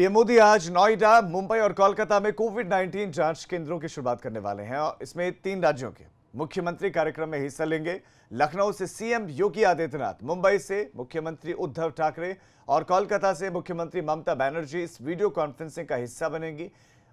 PM Modi आज नोएडा मुंबई और कोलकाता में कोविड 19 जांच केंद्रों की शुरुआत करने वाले हैं और इसमें तीन राज्यों के मुख्यमंत्री कार्यक्रम में हिस्सा लेंगे लखनऊ से सीएम योगी आदित्यनाथ मुंबई से मुख्यमंत्री उद्धव ठाकरे और कोलकाता से मुख्यमंत्री ममता बनर्जी इस वीडियो कॉन्फ्रेंसिंग का हिस्सा बनेंगी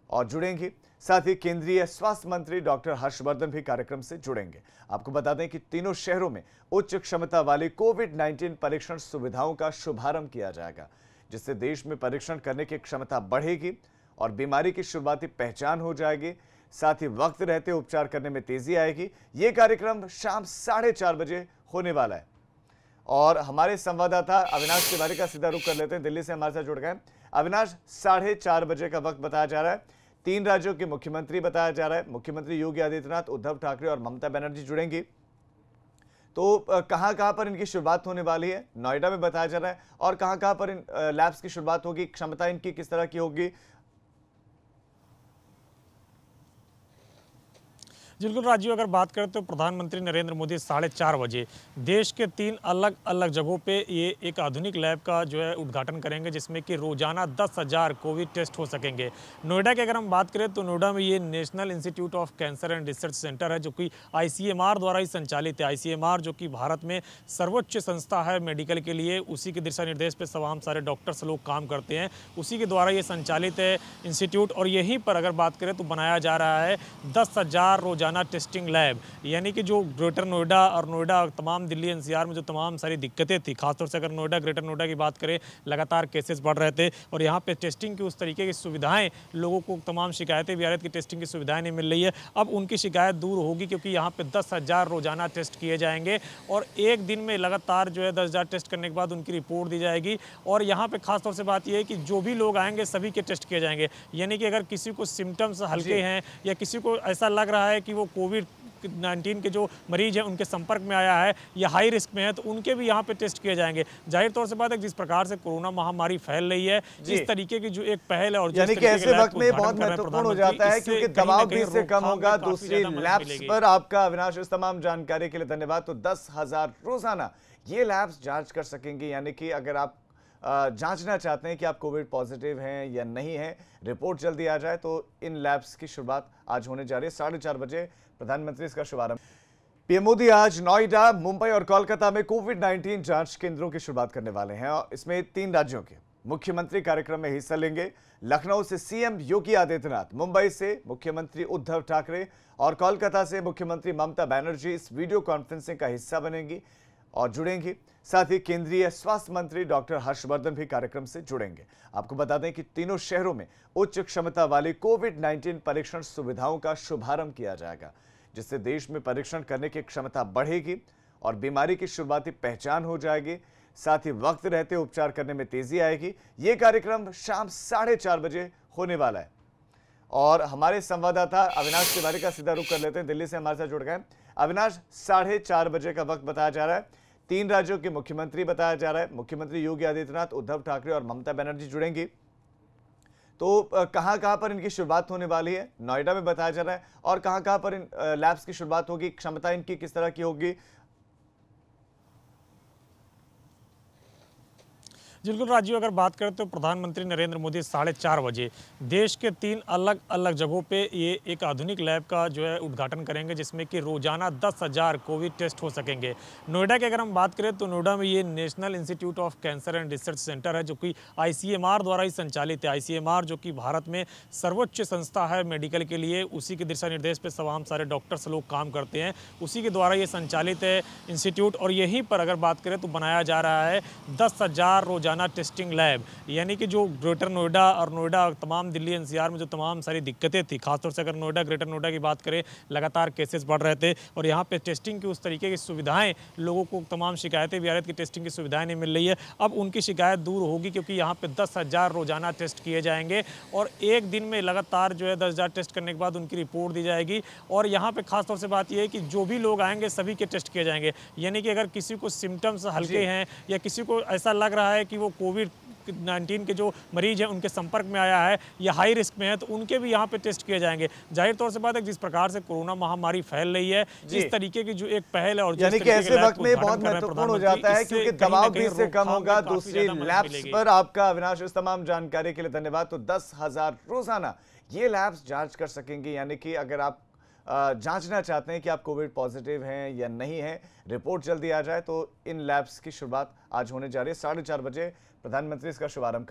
और जुड़ेंगी साथ ही केंद्रीय स्वास्थ्य मंत्री डॉक्टर हर्षवर्धन भी कार्यक्रम से जुड़ेंगे आपको बता दें कि तीनों शहरों में उच्च क्षमता वाली कोविड 19 परीक्षण सुविधाओं का शुभारंभ किया जाएगा जिससे देश में परीक्षण करने की क्षमता बढ़ेगी और बीमारी की शुरुआती पहचान हो जाएगी साथ ही वक्त रहते उपचार करने में तेजी आएगी ये कार्यक्रम शाम साढ़े चार बजे होने वाला है और हमारे संवाददाता अविनाश तिवारी का सीधा रुख कर लेते हैं दिल्ली से हमारे साथ जुड़ गए अविनाश साढ़े चार बजे का वक्त बताया जा रहा है तीन राज्यों के मुख्यमंत्री बताया जा रहा है मुख्यमंत्री योगी आदित्यनाथ उद्धव ठाकरे और ममता बनर्जी जुड़ेंगी तो कहां कहां पर इनकी शुरुआत होने वाली है नोएडा में बताया जा रहा है और कहां कहां पर इन लैब्स की शुरुआत होगी क्षमता इनकी किस तरह की होगी बिल्कुल राजीव अगर बात करें तो प्रधानमंत्री नरेंद्र मोदी साढ़े चार बजे देश के तीन अलग अलग जगहों पे ये एक आधुनिक लैब का जो है उद्घाटन करेंगे जिसमें कि रोजाना दस हज़ार कोविड टेस्ट हो सकेंगे नोएडा की अगर हम बात करें तो नोएडा में ये national institute of cancer and research centre है जो कि आई द्वारा ही संचालित है आई जो कि भारत में सर्वोच्च संस्था है मेडिकल के लिए उसी के दिशा निर्देश पर तमाम सारे डॉक्टर्स लोग काम करते हैं उसी के द्वारा ये संचालित है इंस्टीट्यूट और यहीं पर अगर बात करें तो बनाया जा रहा है दस हज़ार रोजाना रोज़ाना टेस्टिंग लैब यानी कि जो ग्रेटर नोएडा और नोएडा और तमाम दिल्ली एनसीआर में जो तमाम सारी दिक्कतें थी खासतौर से अगर नोएडा ग्रेटर नोएडा की बात करें लगातार केसेस बढ़ रहे थे और यहाँ पर टेस्टिंग की उस तरीके की सुविधाएं लोगों को तमाम शिकायतें रही थी टेस्टिंग की सुविधाएँ नहीं मिल रही है अब उनकी शिकायत दूर होगी क्योंकि यहाँ पर दस रोज़ाना टेस्ट किए जाएंगे और एक दिन में लगातार जो है दस टेस्ट करने के बाद उनकी रिपोर्ट दी जाएगी और यहाँ पर खासतौर से बात यह है कि जो भी लोग आएंगे सभी के टेस्ट किए जाएंगे यानी कि अगर किसी को सिम्टम्स हल्के हैं या किसी को ऐसा लग रहा है कि वो कोविड 19 के जो मरीज़ हैं उनके संपर्क में आया है या हाई रिस्क में है तो उनके भी यहाँ पे टेस्ट किए जाएंगे जाहिर तौर से बात है जिस प्रकार से कोरोना महामारी फैल रही है जिस तरीके की जो एक पहल है और यानी कि ऐसे वक्त में बहुत महत्वपूर्ण हो जाता है क्योंकि दबाव भी इससे कम होगा दूसरी लैब्स पर आपका अविनाश इस तमाम जानकारी के लिए धन्यवाद तो दस रोजाना ये लैब्स जांच कर सकेंगे यानी कि अगर आप जांचना चाहते हैं कि आप कोविड पॉजिटिव हैं या नहीं हैं रिपोर्ट जल्दी आ जाए तो इन लैब्स की शुरुआत आज होने जा रही है साढ़े चार बजे प्रधानमंत्री इसका शुभारंभ पीएम मोदी आज नोएडा मुंबई और कोलकाता में कोविड 19 जांच केंद्रों की शुरुआत करने वाले हैं और इसमें तीन राज्यों के मुख्यमंत्री कार्यक्रम में हिस्सा लेंगे लखनऊ से सीएम योगी आदित्यनाथ मुंबई से मुख्यमंत्री उद्धव ठाकरे और कोलकाता से मुख्यमंत्री ममता बनर्जी इस वीडियो कॉन्फ्रेंसिंग का हिस्सा बनेंगी और जुड़ेंगे साथ ही केंद्रीय स्वास्थ्य मंत्री डॉक्टर हर्षवर्धन भी कार्यक्रम से जुड़ेंगे आपको बता दें कि तीनों शहरों में उच्च क्षमता वाली कोविड 19 परीक्षण सुविधाओं का शुभारंभ किया जाएगा जिससे देश में परीक्षण करने की क्षमता बढ़ेगी और बीमारी की शुरुआती पहचान हो जाएगी साथ ही वक्त रहते उपचार करने में तेजी आएगी ये कार्यक्रम शाम साढ़े चार बजे होने वाला है और हमारे संवाददाता अविनाश तिवारी का सीधा रुख कर लेते हैं दिल्ली से हमारे साथ जुड़ गए अविनाश साढ़े चार बजे का वक्त बताया जा रहा है तीन राज्यों के मुख्यमंत्री बताया जा रहा है मुख्यमंत्री योगी आदित्यनाथ उद्धव ठाकरे और ममता बनर्जी जुड़ेंगी तो कहां कहां पर इनकी शुरुआत होने वाली है नोएडा में बताया जा रहा है और कहां कहां पर इन लैब्स की शुरुआत होगी क्षमता इनकी किस तरह की होगी बिल्कुल राजीव अगर बात करें तो प्रधानमंत्री नरेंद्र मोदी साढ़े चार बजे देश के तीन अलग अलग जगहों पे ये एक आधुनिक लैब का जो है उद्घाटन करेंगे जिसमें कि रोजाना दस हज़ार कोविड टेस्ट हो सकेंगे नोएडा की अगर हम बात करें तो नोएडा में ये national institute of cancer and research centre है जो कि आई द्वारा ही संचालित है आई जो कि भारत में सर्वोच्च संस्था है मेडिकल के लिए उसी के दिशा निर्देश पर तमाम सारे डॉक्टर्स लोग काम करते हैं उसी के द्वारा ये संचालित है इंस्टीट्यूट और यहीं पर अगर बात करें तो बनाया जा रहा है दस रोजाना रोज़ाना टेस्टिंग लैब यानी कि जो ग्रेटर नोएडा और नोएडा और तमाम दिल्ली एनसीआर में जो तमाम सारी दिक्कतें थी खासतौर से अगर नोएडा ग्रेटर नोएडा की बात करें लगातार केसेस बढ़ रहे थे और यहाँ पर टेस्टिंग की उस तरीके की सुविधाएं लोगों को तमाम शिकायतें भी आ रही थी टेस्टिंग की सुविधाएँ नहीं मिल रही है अब उनकी शिकायत दूर होगी क्योंकि यहाँ पर दस रोज़ाना टेस्ट किए जाएंगे और एक दिन में लगातार जो है दस टेस्ट करने के बाद उनकी रिपोर्ट दी जाएगी और यहाँ पर खासतौर से बात यह है कि जो भी लोग आएंगे सभी के टेस्ट किए जाएंगे यानी कि अगर किसी को सिम्टम्स हल्के हैं या किसी को ऐसा लग रहा है कि वो वो कोविड नाइन्टीन के जो मरीज़ हैं उनके संपर्क में आया है या हाई रिस्क में है तो उनके भी यहाँ पे टेस्ट किए जाएंगे जाहिर तौर से बात है जिस प्रकार से कोरोना महामारी फैल रही है जिस तरीके की जो एक पहल है और यानी कि ऐसे वक्त में बहुत महत्वपूर्ण हो जाता है क्योंकि दबाव भी इससे कम होगा दूसरी लैब्स पर आपका अविनाश इस तमाम जानकारी के लिए धन्यवाद तो दस रोजाना ये लैब्स जांच कर सकेंगे यानी कि अगर आप जांचना चाहते हैं कि आप कोविड पॉजिटिव हैं या नहीं हैं रिपोर्ट जल्दी आ जाए तो इन लैब्स की शुरुआत आज होने जा रही है साढ़े चार बजे प्रधानमंत्री इसका शुभारंभ